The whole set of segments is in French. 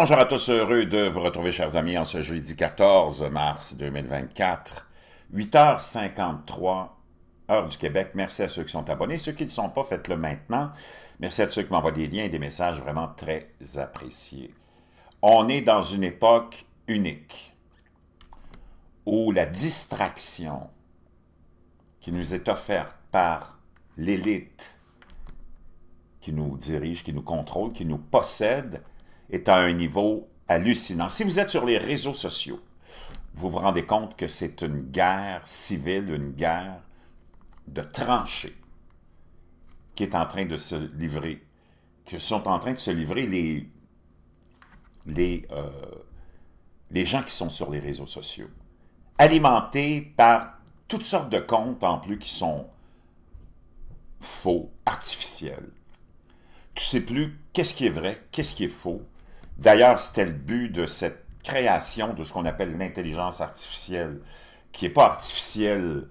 bonjour à tous, heureux de vous retrouver, chers amis, en ce jeudi 14 mars 2024, 8h53, heure du Québec. Merci à ceux qui sont abonnés. Ceux qui ne sont pas, faites-le maintenant. Merci à ceux qui m'envoient des liens et des messages vraiment très appréciés. On est dans une époque unique où la distraction qui nous est offerte par l'élite qui nous dirige, qui nous contrôle, qui nous possède, est à un niveau hallucinant. Si vous êtes sur les réseaux sociaux, vous vous rendez compte que c'est une guerre civile, une guerre de tranchées qui est en train de se livrer, que sont en train de se livrer les, les, euh, les gens qui sont sur les réseaux sociaux, alimentés par toutes sortes de comptes en plus qui sont faux, artificiels. Tu ne sais plus qu'est-ce qui est vrai, qu'est-ce qui est faux. D'ailleurs, c'était le but de cette création de ce qu'on appelle l'intelligence artificielle, qui n'est pas artificielle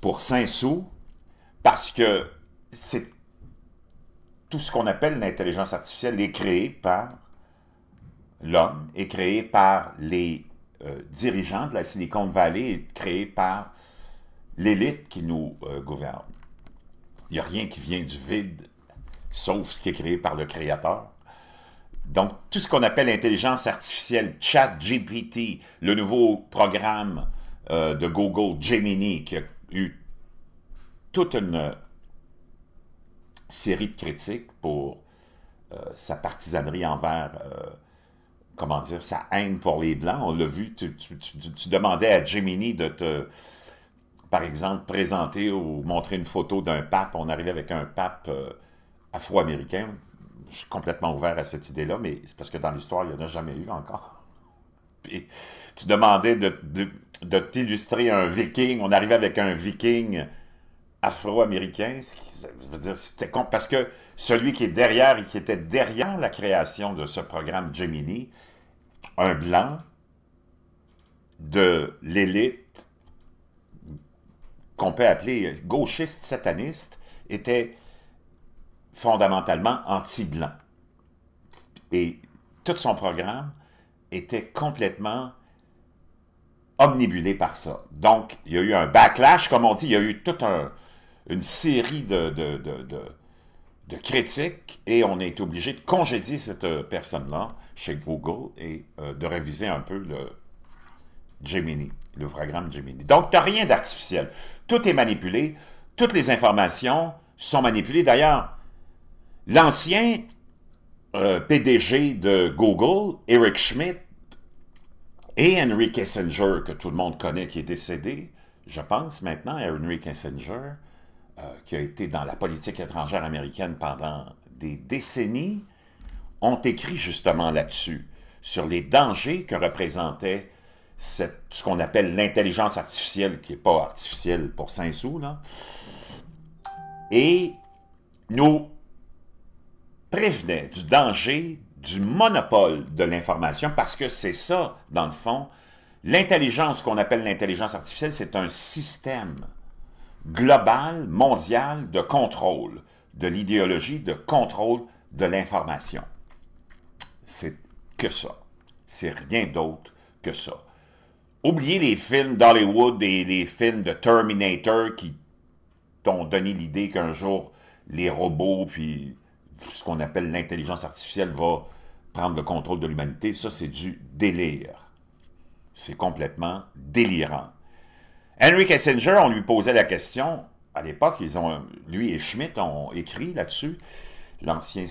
pour cinq sous, parce que c'est tout ce qu'on appelle l'intelligence artificielle est créé par l'homme, est créé par les euh, dirigeants de la Silicon Valley, est créé par l'élite qui nous euh, gouverne. Il n'y a rien qui vient du vide, sauf ce qui est créé par le Créateur. Donc, tout ce qu'on appelle intelligence artificielle, chat, ChatGPT, le nouveau programme euh, de Google, Gemini, qui a eu toute une série de critiques pour euh, sa partisanerie envers, euh, comment dire, sa haine pour les Blancs. On l'a vu, tu, tu, demandais à Gemini de te, par exemple, présenter ou montrer une photo d'un pape. On arrivait avec un pape afro-américain, je suis complètement ouvert à cette idée-là, mais c'est parce que dans l'histoire, il n'y en a jamais eu encore. tu demandais de, t'illustrer un viking. On arrivait avec un viking afro-américain. C'était con. Parce que celui qui est derrière et qui était derrière la création de ce programme Gemini, un blanc de l'élite qu'on peut appeler gauchiste sataniste, était fondamentalement anti-blanc. Et tout son programme était complètement omnibulé par ça. Donc, il y a eu un backlash, comme on dit, il y a eu toute une série de, de, critiques et on est obligé de congédier cette euh, personne-là chez Google et euh, de réviser un peu le Gemini, le programme Gemini. Donc, tu n'as rien d'artificiel. Tout est manipulé, toutes les informations sont manipulées. D'ailleurs, L'ancien euh, PDG de Google, Eric Schmidt, et Henry Kissinger, que tout le monde connaît, qui est décédé, je pense maintenant à Henry Kissinger, euh, qui a été dans la politique étrangère américaine pendant des décennies, ont écrit justement là-dessus, sur les dangers que représentait ce qu'on appelle l'intelligence artificielle, qui n'est pas artificielle pour 5 sous, là. Et nous, prévenait du danger du monopole de l'information, parce que c'est ça, dans le fond. L'intelligence qu'on appelle l'intelligence artificielle, c'est un système global, mondial, de contrôle, de l'idéologie, de contrôle de l'information. C'est que ça. C'est rien d'autre que ça. Oubliez les films d'Hollywood et les films de Terminator qui t'ont donné l'idée qu'un jour, les robots, puis ce qu'on appelle l'intelligence artificielle va prendre le contrôle de l'humanité, ça c'est du délire. C'est complètement délirant. Henry Kissinger, on lui posait la question, à l'époque, ils lui et Schmidt ont écrit là-dessus, l'ancien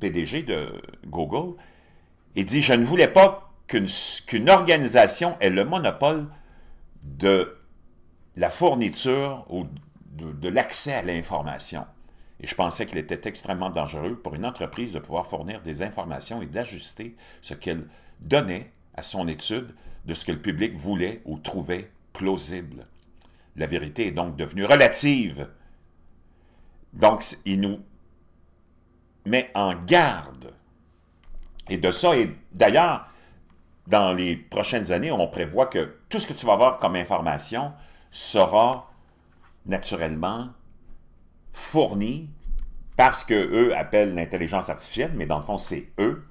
PDG de Google, il dit « Je ne voulais pas qu'une organisation ait le monopole de la fourniture ou de, de l'accès à l'information et je pensais qu'il était extrêmement dangereux pour une entreprise de pouvoir fournir des informations et d'ajuster ce qu'elle donnait à son étude de ce que le public voulait ou trouvait plausible. La vérité est donc devenue relative. Donc, il nous met en garde. Et de ça, et d'ailleurs, dans les prochaines années, on prévoit que tout ce que tu vas avoir comme information sera naturellement fournis parce que eux appellent l'intelligence artificielle, mais dans le fond, c'est eux.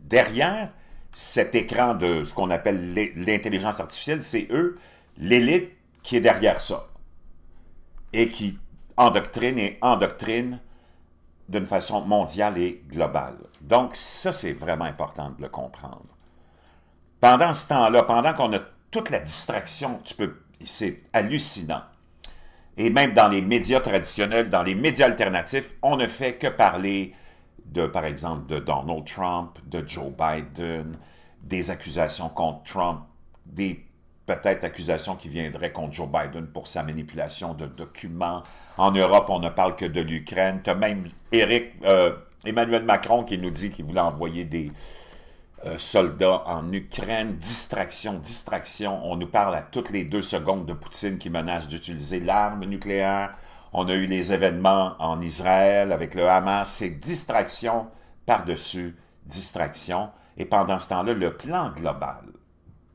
Derrière cet écran de ce qu'on appelle l'intelligence artificielle, c'est eux, l'élite qui est derrière ça et qui endoctrine et endoctrine d'une façon mondiale et globale. Donc ça, c'est vraiment important de le comprendre. Pendant ce temps-là, pendant qu'on a toute la distraction, tu peux, c'est hallucinant et même dans les médias traditionnels, dans les médias alternatifs, on ne fait que parler de, par exemple, de Donald Trump, de Joe Biden, des accusations contre Trump, des peut-être accusations qui viendraient contre Joe Biden pour sa manipulation de documents. En Europe, on ne parle que de l'Ukraine. Tu as même Eric, euh, Emmanuel Macron qui nous dit qu'il voulait envoyer des, euh, soldats en Ukraine. Distraction, distraction. On nous parle à toutes les deux secondes de Poutine qui menace d'utiliser l'arme nucléaire. On a eu les événements en Israël avec le Hamas. C'est distraction par-dessus distraction. Et pendant ce temps-là, le plan global,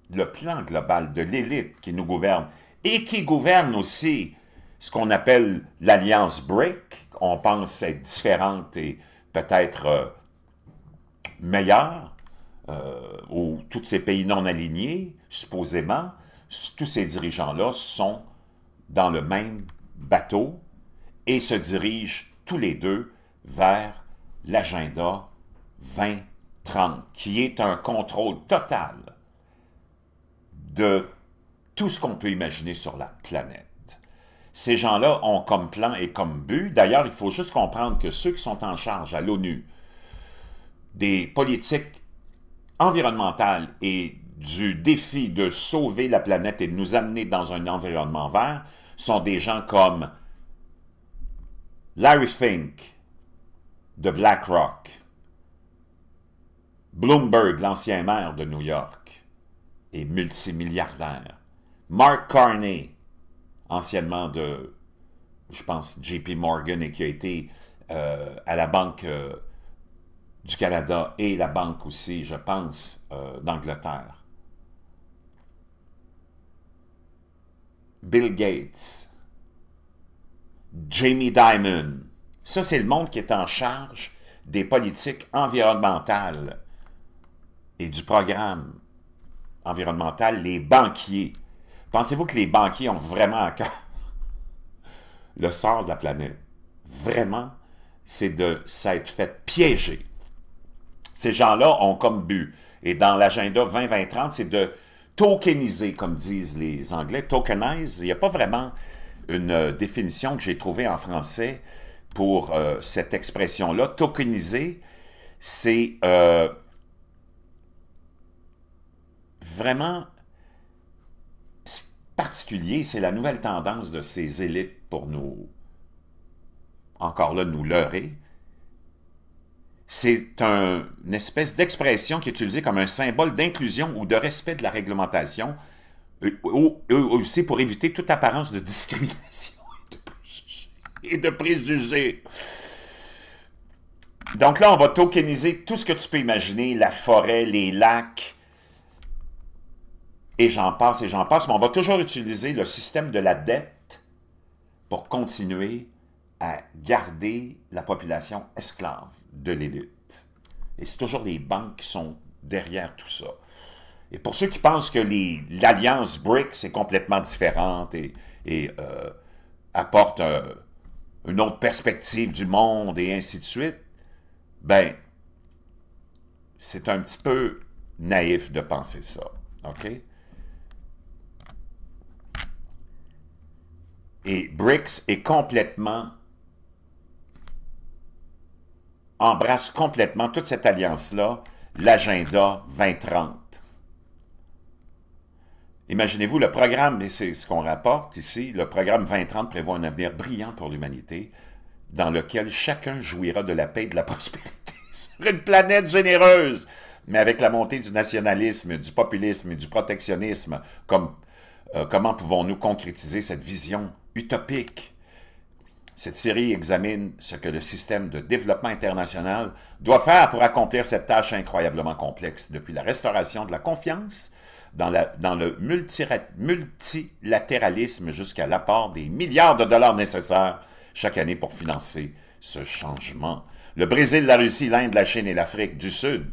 le plan global de l'élite qui nous gouverne et qui gouverne aussi ce qu'on appelle l'alliance BRIC, on pense être différente et peut-être euh, meilleure, euh, ou tous ces pays non alignés, supposément, tous ces dirigeants-là sont dans le même bateau et se dirigent tous les deux vers l'agenda 2030, qui est un contrôle total de tout ce qu'on peut imaginer sur la planète. Ces gens-là ont comme plan et comme but, d'ailleurs, il faut juste comprendre que ceux qui sont en charge à l'ONU des politiques environnemental et du défi de sauver la planète et de nous amener dans un environnement vert sont des gens comme Larry Fink de BlackRock, Bloomberg, l'ancien maire de New York et multimilliardaire, Mark Carney, anciennement de, je pense, JP Morgan et qui a été euh, à la banque euh, du Canada et la banque aussi, je pense, euh, d'Angleterre. Bill Gates, Jamie Dimon. Ça, c'est le monde qui est en charge des politiques environnementales et du programme environnemental, les banquiers. Pensez-vous que les banquiers ont vraiment le sort de la planète? Vraiment, c'est de s'être fait piéger ces gens-là ont comme but, et dans l'agenda 20 2030 c'est de tokeniser, comme disent les Anglais, tokenize. Il n'y a pas vraiment une euh, définition que j'ai trouvée en français pour euh, cette expression-là. Tokeniser, c'est euh, vraiment particulier, c'est la nouvelle tendance de ces élites pour nous, encore là, nous leurrer c'est une espèce d'expression qui est utilisée comme un symbole d'inclusion ou de respect de la réglementation, ou, euh, euh, aussi pour éviter toute apparence de discrimination Et de préjugés. Donc là, on va tokeniser tout ce que tu peux imaginer, la forêt, les lacs, et j'en passe, et j'en passe, mais on va toujours utiliser le système de la dette pour continuer à garder la population esclave de l'élite. Et c'est toujours les banques qui sont derrière tout ça. Et pour ceux qui pensent que l'alliance BRICS est complètement différente et, euh, apporte une autre perspective du monde et ainsi de suite, ben, c'est un petit peu naïf de penser ça. OK? Et BRICS est complètement embrasse complètement toute cette alliance-là, l'agenda 2030. Imaginez-vous, le programme, et c'est ce qu'on rapporte ici, le programme 2030 prévoit un avenir brillant pour l'humanité, dans lequel chacun jouira de la paix et de la prospérité sur une planète généreuse. Mais avec la montée du nationalisme, du populisme et du protectionnisme, euh, comment pouvons-nous concrétiser cette vision utopique cette série examine ce que le système de développement international doit faire pour accomplir cette tâche incroyablement complexe, depuis la restauration de la confiance dans, le multilatéralisme jusqu'à l'apport des milliards de dollars nécessaires chaque année pour financer ce changement. Le Brésil, la Russie, l'Inde, la Chine et l'Afrique du Sud,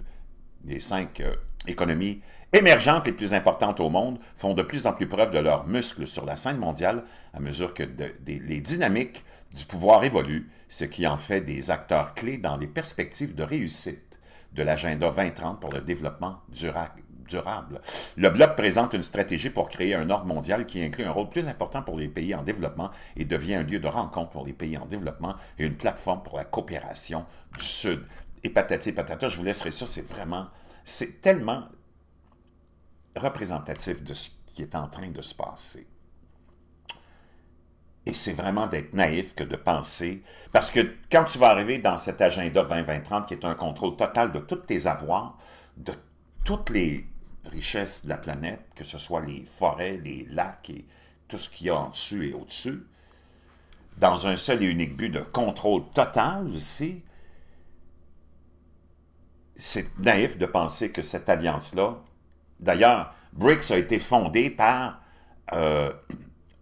les cinq euh, économies émergentes les plus importantes au monde, font de plus en plus preuve de leurs muscles sur la scène mondiale à mesure que les dynamiques du pouvoir évolue, ce qui en fait des acteurs clés dans les perspectives de réussite de l'agenda 2030 pour le développement durable Le bloc présente une stratégie pour créer un ordre mondial qui inclut un rôle plus important pour les pays en développement et devient un lieu de rencontre pour les pays en développement et une plateforme pour la coopération du Sud. Et patati patata, je vous laisserai ça, c'est vraiment, c'est tellement représentatif de ce qui est en train de se passer. Et c'est vraiment d'être naïf que de penser, parce que quand tu vas arriver dans cet agenda 2020 20 30 qui est un contrôle total de tous tes avoirs, de toutes les richesses de la planète, que ce soit les forêts, les lacs et tout ce qu'il y a en dessus et au-dessus, dans un seul et unique but de contrôle total aussi, c'est naïf de penser que cette alliance-là, d'ailleurs, BRICS a été fondée par euh,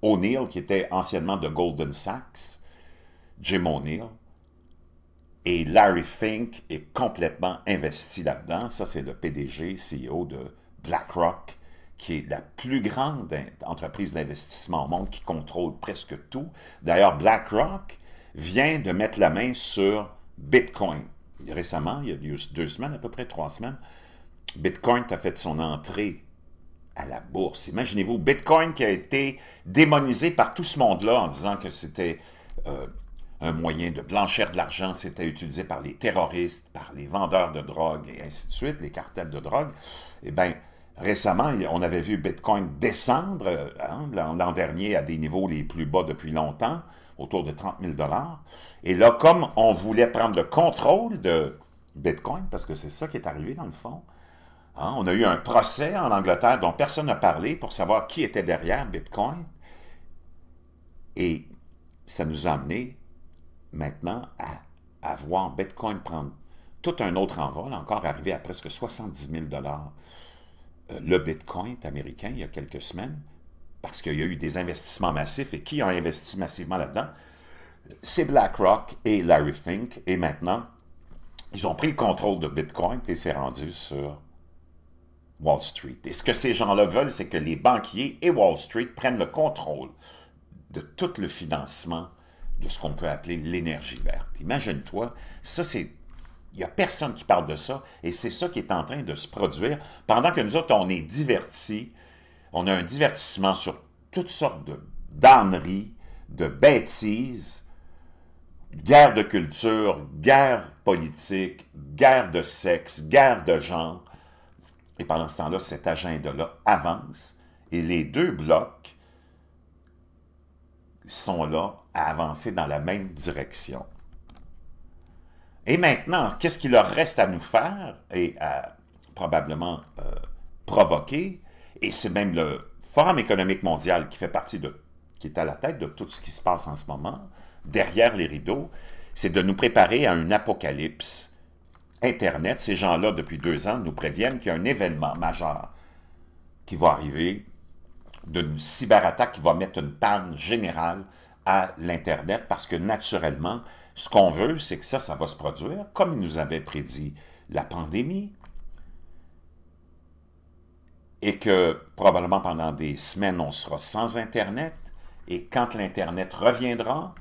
O'Neill, qui était anciennement de Golden Sachs, Jim O'Neill, et Larry Fink est complètement investi là-dedans. Ça, c'est le PDG, CEO de BlackRock, qui est la plus grande entreprise d'investissement au monde, qui contrôle presque tout. D'ailleurs, BlackRock vient de mettre la main sur Bitcoin. Récemment, il y a deux semaines, à peu près trois semaines, Bitcoin a fait son entrée à la bourse. Imaginez-vous, Bitcoin qui a été démonisé par tout ce monde-là en disant que c'était euh, un moyen de blanchir de l'argent, c'était utilisé par les terroristes, par les vendeurs de drogue et ainsi de suite, les cartels de drogue. Eh bien, récemment, on avait vu Bitcoin descendre euh, hein, l'an dernier à des niveaux les plus bas depuis longtemps, autour de 30 000 Et là, comme on voulait prendre le contrôle de Bitcoin, parce que c'est ça qui est arrivé dans le fond, Hein, on a eu un procès en Angleterre dont personne n'a parlé pour savoir qui était derrière Bitcoin. Et ça nous a amené maintenant à, voir Bitcoin prendre tout un autre envol, encore arrivé à presque 70 000 dollars euh, le Bitcoin américain il y a quelques semaines, parce qu'il y a eu des investissements massifs. Et qui a investi massivement là-dedans? C'est BlackRock et Larry Fink. Et maintenant, ils ont pris le contrôle de Bitcoin et c'est rendu sur Wall Street. Et ce que ces gens-là veulent, c'est que les banquiers et Wall Street prennent le contrôle de tout le financement de ce qu'on peut appeler l'énergie verte. Imagine-toi, ça c'est... Il n'y a personne qui parle de ça, et c'est ça qui est en train de se produire, pendant que nous autres, on est divertis, on a un divertissement sur toutes sortes de d'âneries, de bêtises, guerre de culture, guerre politique, guerre de sexe, guerre de genre, et pendant ce temps-là, cet agenda-là avance et les deux blocs sont là à avancer dans la même direction. Et maintenant, qu'est-ce qu'il leur reste à nous faire et à probablement euh, provoquer? Et c'est même le Forum économique mondial qui fait partie de, qui est à la tête de tout ce qui se passe en ce moment, derrière les rideaux, c'est de nous préparer à un apocalypse Internet, ces gens-là, depuis deux ans, nous préviennent qu'il y a un événement majeur qui va arriver, d'une cyberattaque qui va mettre une panne générale à l'Internet, parce que naturellement, ce qu'on veut, c'est que ça, ça va se produire, comme il nous avait prédit la pandémie, et que probablement pendant des semaines, on sera sans Internet, et quand l'Internet reviendra,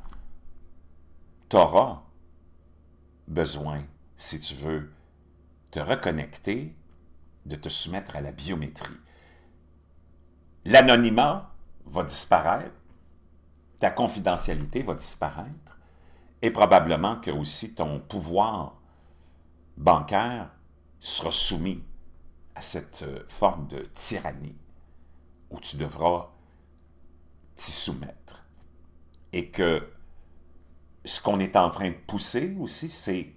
tu auras besoin si tu veux te reconnecter, de te soumettre à la biométrie. L'anonymat va disparaître, ta confidentialité va disparaître, et probablement que aussi ton pouvoir bancaire sera soumis à cette euh, forme de tyrannie où tu devras t'y soumettre. Et que ce qu'on est en train de pousser aussi, c'est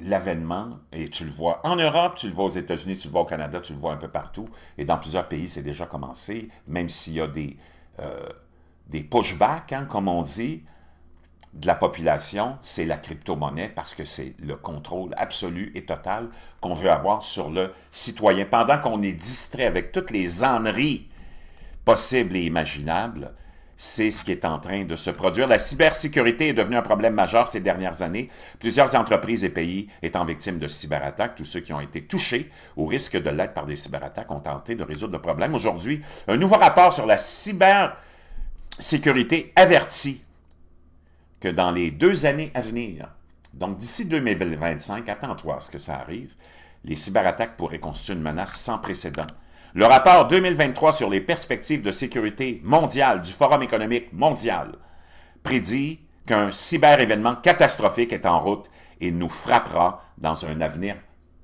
l'avènement, et tu le vois en Europe, tu le vois aux États-Unis, tu le vois au Canada, tu le vois un peu partout, et dans plusieurs pays, c'est déjà commencé, même s'il y a des, euh, des pushbacks, hein, comme on dit, de la population, c'est la crypto-monnaie parce que c'est le contrôle absolu et total qu'on veut avoir sur le citoyen. Pendant qu'on est distrait avec toutes les enneries possibles et imaginables, c'est ce qui est en train de se produire. La cybersécurité est devenue un problème majeur ces dernières années. Plusieurs entreprises et pays étant victimes de cyberattaques, tous ceux qui ont été touchés au risque de l'être par des cyberattaques ont tenté de résoudre le problème. Aujourd'hui, un nouveau rapport sur la cybersécurité avertit que dans les deux années à venir, donc d'ici 2025, attends-toi à ce que ça arrive, les cyberattaques pourraient constituer une menace sans précédent le rapport 2023 sur les perspectives de sécurité mondiale du Forum économique mondial prédit qu'un cyberévénement catastrophique est en route et nous frappera dans un avenir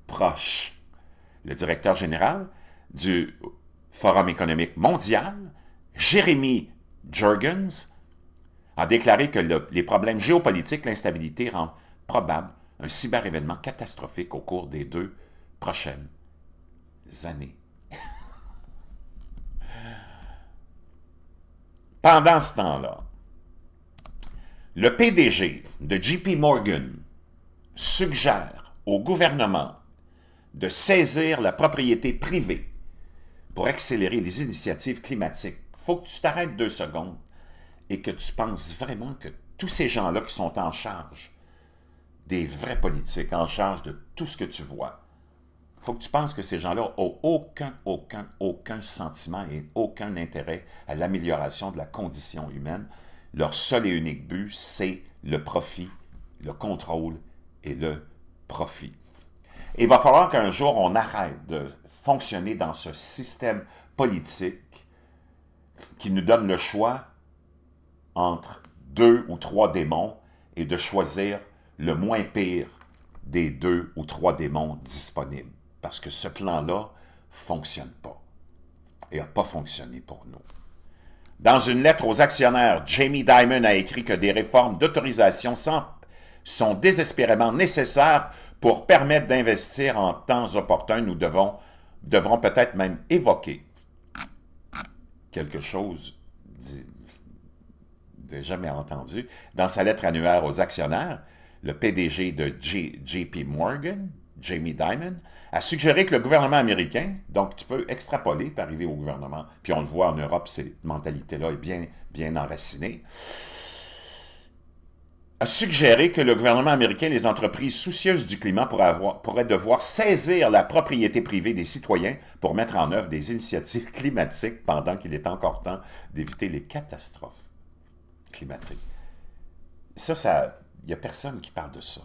proche. Le directeur général du Forum économique mondial, Jeremy Jurgens, a déclaré que les problèmes géopolitiques, l'instabilité rendent probable un cyberévénement catastrophique au cours des deux prochaines années. Pendant ce temps-là, le PDG de JP Morgan suggère au gouvernement de saisir la propriété privée pour accélérer les initiatives climatiques. faut que tu t'arrêtes deux secondes et que tu penses vraiment que tous ces gens-là qui sont en charge des vrais politiques, en charge de tout ce que tu vois, faut que tu penses que ces gens-là n'ont aucun, aucun, aucun sentiment et aucun intérêt à l'amélioration de la condition humaine. Leur seul et unique but, c'est le profit, le contrôle et le profit. il va falloir qu'un jour, on arrête de fonctionner dans ce système politique qui nous donne le choix entre deux ou trois démons et de choisir le moins pire des deux ou trois démons disponibles parce que ce plan-là fonctionne pas et n'a pas fonctionné pour nous. Dans une lettre aux actionnaires, Jamie Dimon a écrit que des réformes d'autorisation sont désespérément nécessaires pour permettre d'investir en temps opportun. Nous devons, devrons peut-être même évoquer quelque chose de jamais entendu. Dans sa lettre annuaire aux actionnaires, le PDG de JP Morgan, Jamie Dimon, a suggéré que le gouvernement américain, donc tu peux extrapoler pour arriver au gouvernement, puis on le voit en Europe, cette mentalité-là est bien, bien enracinée, a suggéré que le gouvernement américain et les entreprises soucieuses du climat pourraient, devoir saisir la propriété privée des citoyens pour mettre en œuvre des initiatives climatiques pendant qu'il est encore temps d'éviter les catastrophes climatiques. Ça, ça, il n'y a personne qui parle de ça.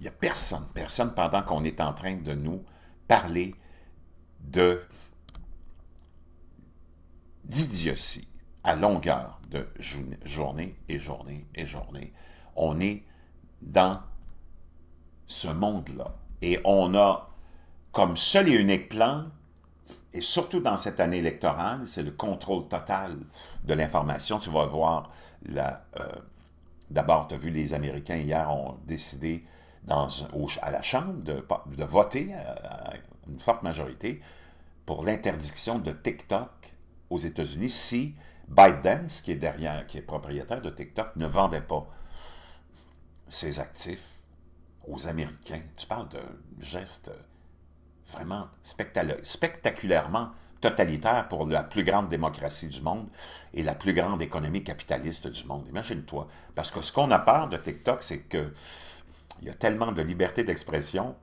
Il n'y a personne, personne pendant qu'on est en train de nous parler de d'idiotie à longueur de journée et journée et journée. On est dans ce monde-là. Et on a comme seul et unique plan, et surtout dans cette année électorale, c'est le contrôle total de l'information. Tu vas voir, euh, d'abord, tu as vu, les Américains hier ont décidé à la Chambre de, voter euh, une forte majorité pour l'interdiction de TikTok aux États-Unis si Biden, qui est derrière, qui est propriétaire de TikTok, ne vendait pas ses actifs aux Américains. Tu parles d'un geste vraiment spectaculairement totalitaire pour la plus grande démocratie du monde et la plus grande économie capitaliste du monde. Imagine-toi. Parce que ce qu'on a peur de TikTok, c'est que il y a tellement de liberté d'expression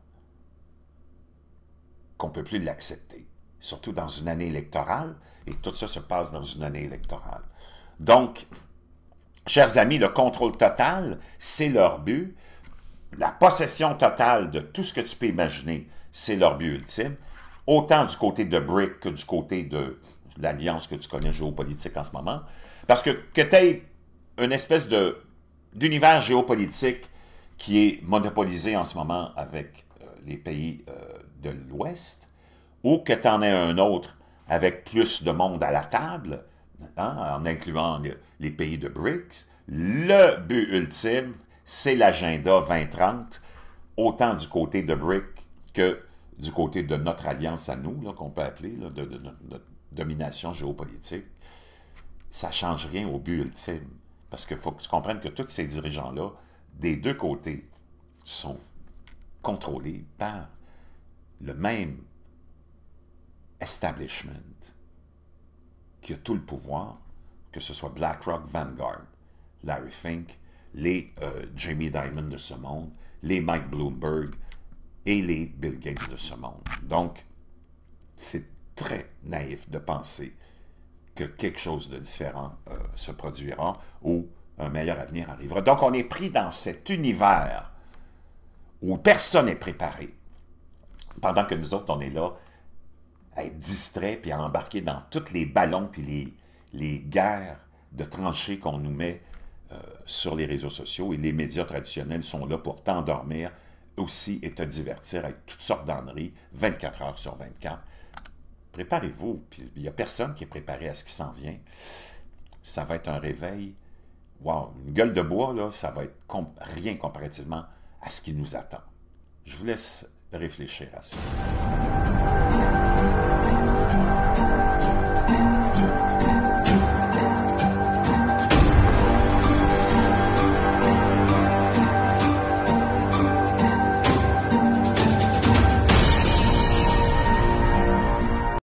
qu'on ne peut plus l'accepter, surtout dans une année électorale, et tout ça se passe dans une année électorale. Donc, chers amis, le contrôle total, c'est leur but. La possession totale de tout ce que tu peux imaginer, c'est leur but ultime, autant du côté de BRIC que du côté de l'alliance que tu connais géopolitique en ce moment. Parce que que tu es une espèce d'univers géopolitique qui est monopolisé en ce moment avec euh, les pays euh, de l'Ouest, ou que tu en aies un autre avec plus de monde à la table, hein, en incluant les pays de BRICS, le but ultime, c'est l'agenda 2030, autant du côté de BRICS que du côté de notre alliance à nous, qu'on peut appeler de, domination géopolitique. Ça ne change rien au but ultime, parce qu'il faut que tu comprennes que tous ces dirigeants-là, des deux côtés sont contrôlés par le même establishment qui a tout le pouvoir, que ce soit BlackRock, Vanguard, Larry Fink, les euh, Jamie Dimon de ce monde, les Mike Bloomberg et les Bill Gates de ce monde. Donc, c'est très naïf de penser que quelque chose de différent euh, se produira ou un meilleur avenir arrivera. Donc, on est pris dans cet univers où personne n'est préparé, pendant que nous autres, on est là à être distrait puis à embarquer dans tous les ballons puis les, guerres de tranchées qu'on nous met euh, sur les réseaux sociaux. Et les médias traditionnels sont là pour t'endormir aussi et te divertir avec toutes sortes d'enneries 24 heures sur 24. Préparez-vous. puis Il n'y a personne qui est préparé à ce qui s'en vient. Ça va être un réveil wow, une gueule de bois, là, ça va être rien comparativement à ce qui nous attend. Je vous laisse réfléchir à ça.